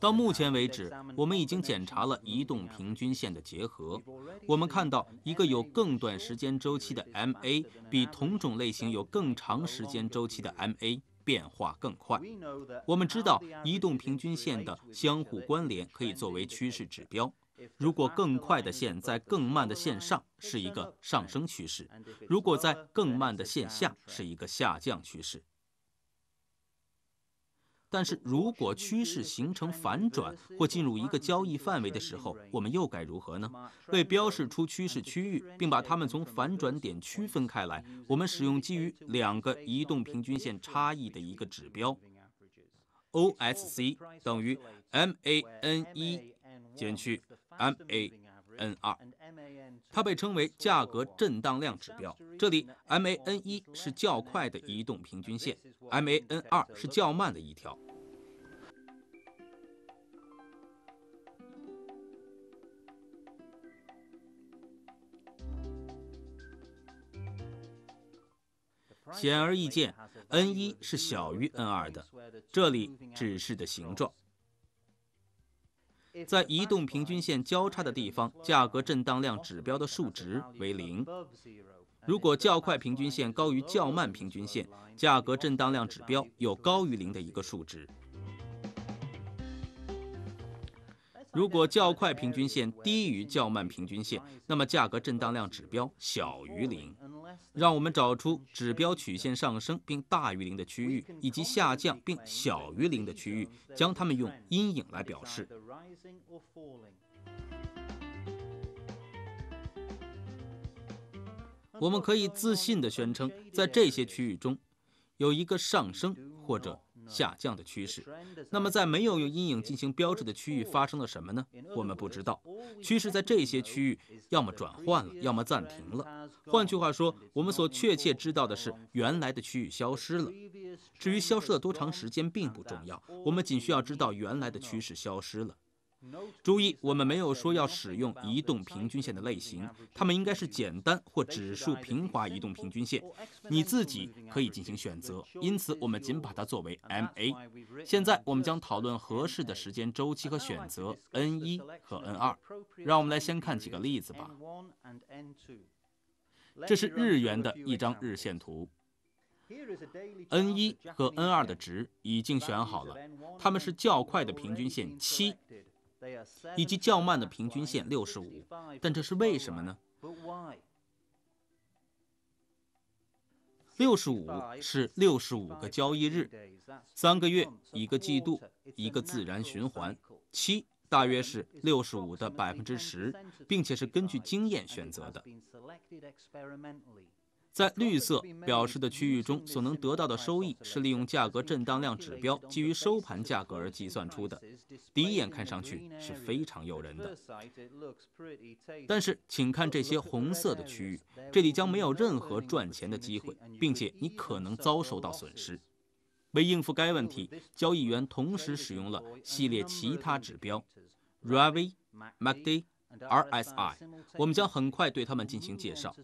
到目前为止，我们已经检查了移动平均线的结合。我们看到，一个有更短时间周期的 MA 比同种类型有更长时间周期的 MA 变化更快。我们知道，移动平均线的相互关联可以作为趋势指标。如果更快的线在更慢的线上，是一个上升趋势；如果在更慢的线下，是一个下降趋势。但是如果趋势形成反转或进入一个交易范围的时候，我们又该如何呢？为标示出趋势区域，并把它们从反转点区分开来，我们使用基于两个移动平均线差异的一个指标，OSC 等于 MA N 一减去 MA。N 二，它被称为价格震荡量指标。这里，MAN 一是较快的移动平均线，MAN 二是较慢的一条。显而易见，N 一是小于 N 二的。这里，指示的形状。在移动平均线交叉的地方，价格震荡量指标的数值为零。如果较快平均线高于较慢平均线，价格震荡量指标有高于零的一个数值。如果较快平均线低于较慢平均线，那么价格震荡量指标小于零。让我们找出指标曲线上升并大于零的区域，以及下降并小于零的区域，将它们用阴影来表示。我们可以自信的宣称，在这些区域中，有一个上升或者。下降的趋势，那么在没有用阴影进行标志的区域发生了什么呢？我们不知道，趋势在这些区域要么转换了，要么暂停了。换句话说，我们所确切知道的是原来的区域消失了。至于消失了多长时间，并不重要，我们仅需要知道原来的趋势消失了。注意，我们没有说要使用移动平均线的类型，它们应该是简单或指数平滑移动平均线。你自己可以进行选择。因此，我们仅把它作为 MA。现在，我们将讨论合适的时间周期和选择 n 一和 n 二。让我们来先看几个例子吧。这是日元的一张日线图。n 一和 n 二的值已经选好了，它们是较快的平均线七。以及较慢的平均线六十五，但这是为什么呢？六十五是六十五个交易日，三个月，一个季度，一个自然循环。七大约是六十五的百分之十，并且是根据经验选择的。在绿色表示的区域中所能得到的收益是利用价格震荡量指标基于收盘价格而计算出的，第一眼看上去是非常诱人的。但是，请看这些红色的区域，这里将没有任何赚钱的机会，并且你可能遭受到损失。为应付该问题，交易员同时使用了系列其他指标 r a v i m a c d i RSI，我们将很快对他们进行介绍。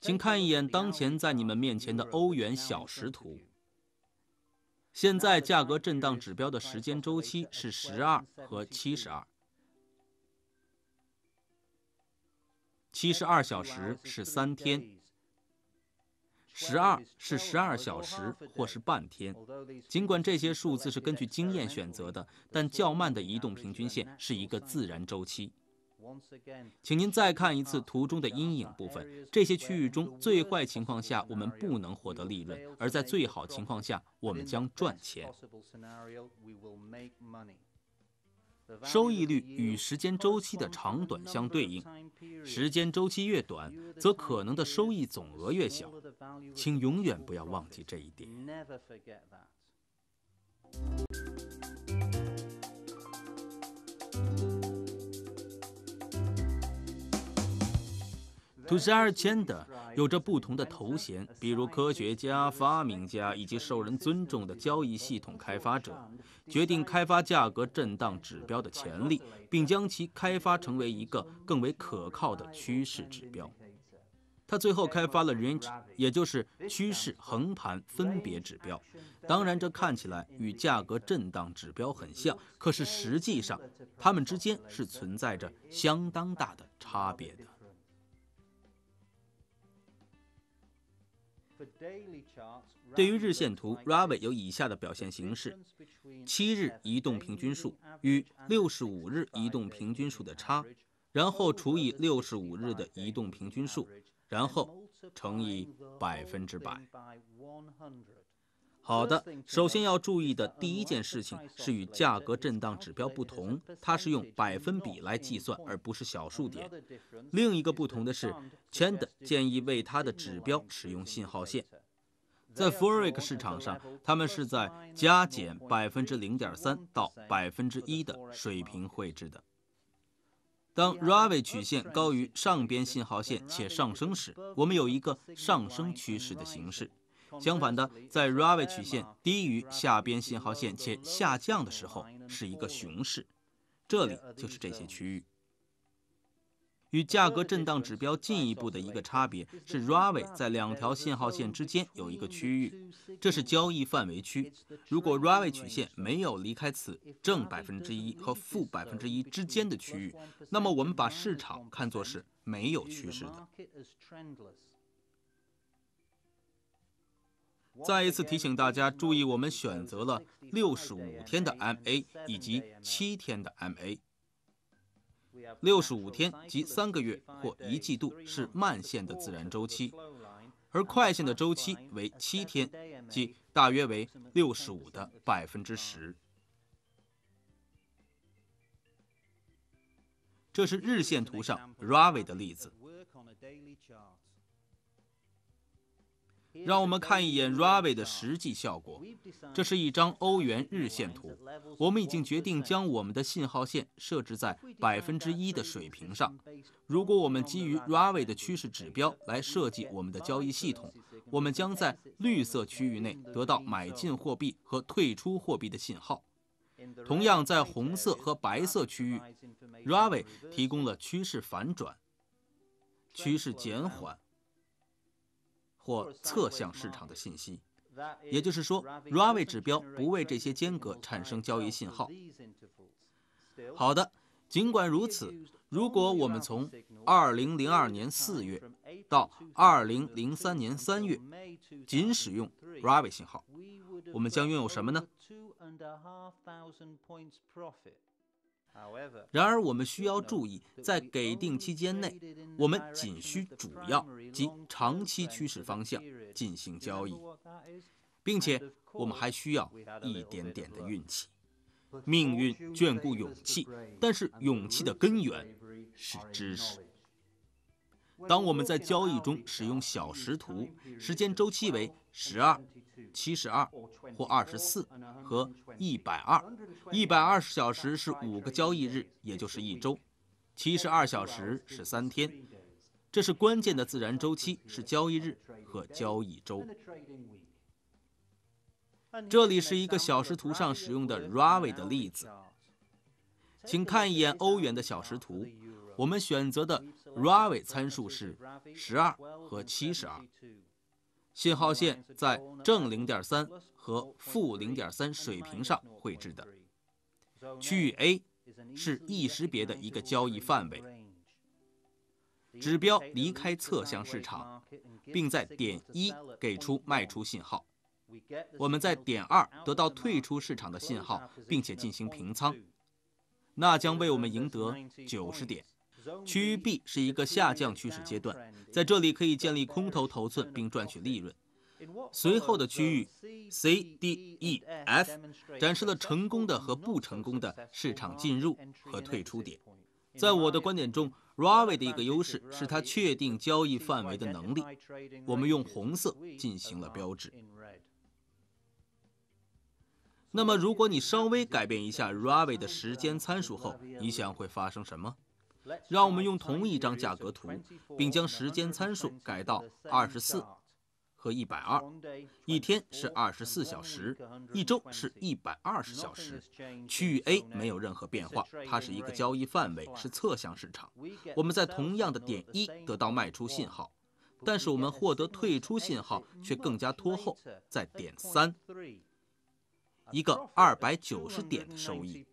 请看一眼当前在你们面前的欧元小时图。现在价格震荡指标的时间周期是十二和七十二，七十二小时是三天。十二是十二小时或是半天。尽管这些数字是根据经验选择的，但较慢的移动平均线是一个自然周期。请您再看一次图中的阴影部分，这些区域中最坏情况下我们不能获得利润，而在最好情况下我们将赚钱。收益率与时间周期的长短相对应，时间周期越短，则可能的收益总额越小。请永远不要忘记这一点。图斯阿尔切纳有着不同的头衔，比如科学家、发明家以及受人尊重的交易系统开发者，决定开发价格震荡指标的潜力，并将其开发成为一个更为可靠的趋势指标。他最后开发了 Range，也就是趋势横盘分别指标。当然，这看起来与价格震荡指标很像，可是实际上它们之间是存在着相当大的差别的。对于日线图，Ravi 有以下的表现形式：七日移动平均数与六十五日移动平均数的差，然后除以六十五日的移动平均数。然后乘以百分之百。好的，首先要注意的第一件事情是与价格震荡指标不同，它是用百分比来计算，而不是小数点。另一个不同的是 c h a n d 建议为它的指标使用信号线。在 Forex 市场上，他们是在加减百分之零点三到百分之一的水平绘制的。当 Ravi 曲线高于上边信号线且上升时，我们有一个上升趋势的形式。相反的，在 Ravi 曲线低于下边信号线且下降的时候，是一个熊市。这里就是这些区域。与价格震荡指标进一步的一个差别是，Ravi 在两条信号线之间有一个区域，这是交易范围区。如果 Ravi 曲线没有离开此正百分之一和负百分之一之间的区域，那么我们把市场看作是没有趋势的。再一次提醒大家注意，我们选择了六十五天的 MA 以及七天的 MA。六十五天，即三个月或一季度，是慢线的自然周期，而快线的周期为七天，即大约为六十五的百分之十。这是日线图上 Ravi 的例子。让我们看一眼 Ravi 的实际效果。这是一张欧元日线图。我们已经决定将我们的信号线设置在百分之一的水平上。如果我们基于 Ravi 的趋势指标来设计我们的交易系统，我们将在绿色区域内得到买进货币和退出货币的信号。同样，在红色和白色区域，Ravi 提供了趋势反转、趋势减缓。或侧向市场的信息，也就是说，Ravi 指标不为这些间隔产生交易信号。好的，尽管如此，如果我们从2002年4月到2003年3月仅使用 Ravi 信号，我们将拥有什么呢？然而，我们需要注意，在给定期间内，我们仅需主要及长期趋势方向进行交易，并且我们还需要一点点的运气。命运眷顾勇气，但是勇气的根源是知识。当我们在交易中使用小时图，时间周期为十二、七十二或二十四和一百二，一百二十小时是五个交易日，也就是一周；七十二小时是三天。这是关键的自然周期，是交易日和交易周。这里是一个小时图上使用的 Ravi 的例子，请看一眼欧元的小时图。我们选择的。Ravi 参数是十二和七十二，信号线在正零点三和负零点三水平上绘制的。区域 A 是易识别的一个交易范围。指标离开侧向市场，并在点一给出卖出信号。我们在点二得到退出市场的信号，并且进行平仓，那将为我们赢得九十点。区域 B 是一个下降趋势阶段，在这里可以建立空头头寸并赚取利润。随后的区域 C D E F 展示了成功的和不成功的市场进入和退出点。在我的观点中，Ravi 的一个优势是他确定交易范围的能力，我们用红色进行了标志。那么，如果你稍微改变一下 Ravi 的时间参数后，你想会发生什么？让我们用同一张价格图，并将时间参数改到二十四和一百二。一天是二十四小时，一周是一百二十小时。区域 A 没有任何变化，它是一个交易范围，是侧向市场。我们在同样的点一得到卖出信号，但是我们获得退出信号却更加拖后，在点三，一个二百九十点的收益。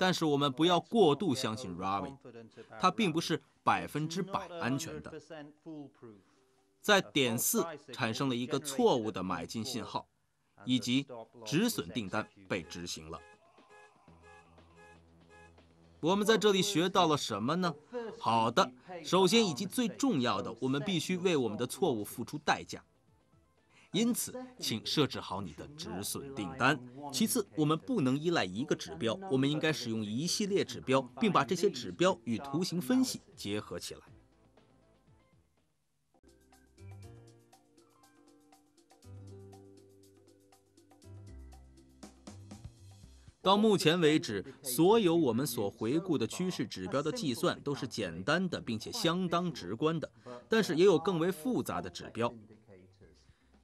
但是我们不要过度相信 Ravi，它并不是百分之百安全的。在点四产生了一个错误的买进信号，以及止损订单被执行了。我们在这里学到了什么呢？好的，首先以及最重要的，我们必须为我们的错误付出代价。因此，请设置好你的止损订单。其次，我们不能依赖一个指标，我们应该使用一系列指标，并把这些指标与图形分析结合起来。到目前为止，所有我们所回顾的趋势指标的计算都是简单的，并且相当直观的，但是也有更为复杂的指标。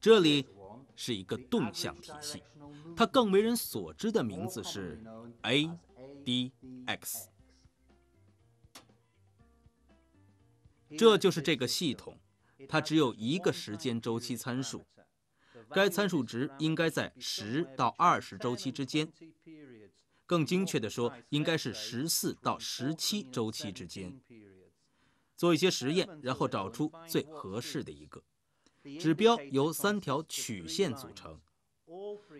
这里是一个动向体系，它更为人所知的名字是 A D X。这就是这个系统，它只有一个时间周期参数，该参数值应该在十到二十周期之间，更精确的说，应该是十四到十七周期之间。做一些实验，然后找出最合适的一个。指标由三条曲线组成，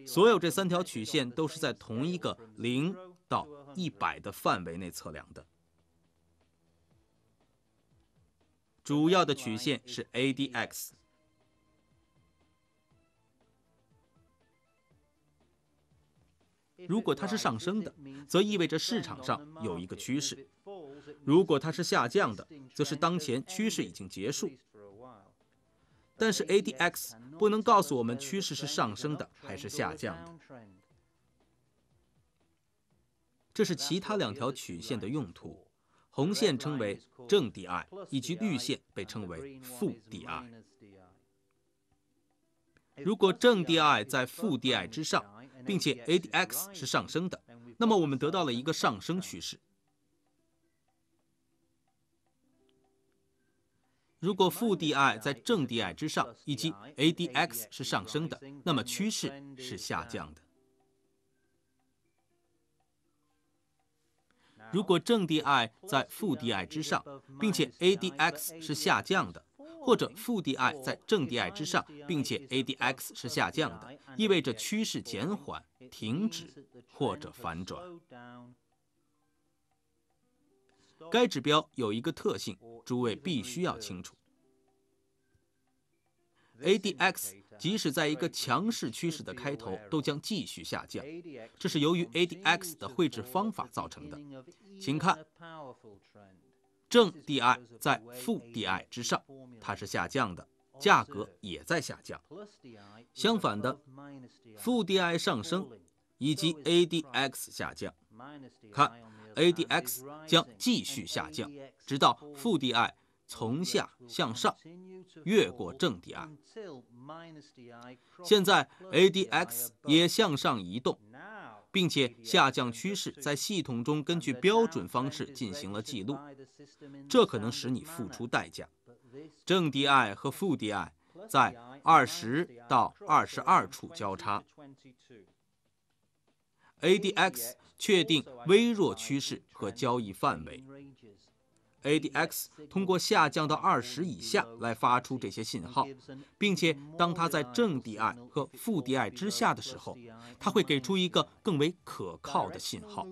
所有这三条曲线都是在同一个零到一百的范围内测量的。主要的曲线是 ADX，如果它是上升的，则意味着市场上有一个趋势；如果它是下降的，则是当前趋势已经结束。但是 ADX 不能告诉我们趋势是上升的还是下降的。这是其他两条曲线的用途。红线称为正 DI，以及绿线被称为负 DI。如果正 DI 在负 DI 之上，并且 ADX 是上升的，那么我们得到了一个上升趋势。如果负 DI 在正 DI 之上，以及 ADX 是上升的，那么趋势是下降的。如果正 DI 在负 DI 之上，并且 ADX 是下降的，或者负 DI 在正 DI 之上，并且 ADX 是下降的，意味着趋势减缓、停止或者反转。该指标有一个特性，诸位必须要清楚：ADX 即使在一个强势趋势的开头，都将继续下降。这是由于 ADX 的绘制方法造成的。请看，正 DI 在负 DI 之上，它是下降的，价格也在下降。相反的，负 DI 上升，以及 ADX 下降。看，ADX 将继续下降，直到负 DI 从下向上越过正 DI。现在 ADX 也向上移动，并且下降趋势在系统中根据标准方式进行了记录。这可能使你付出代价。正 DI 和负 DI 在二十到二十二处交叉。ADX 确定微弱趋势和交易范围。ADX 通过下降到二十以下来发出这些信号，并且当它在正 DI 和负 DI 之下的时候，它会给出一个更为可靠的信号。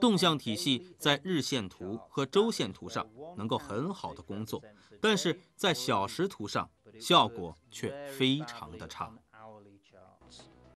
动向体系在日线图和周线图上能够很好的工作，但是在小时图上效果却非常的差。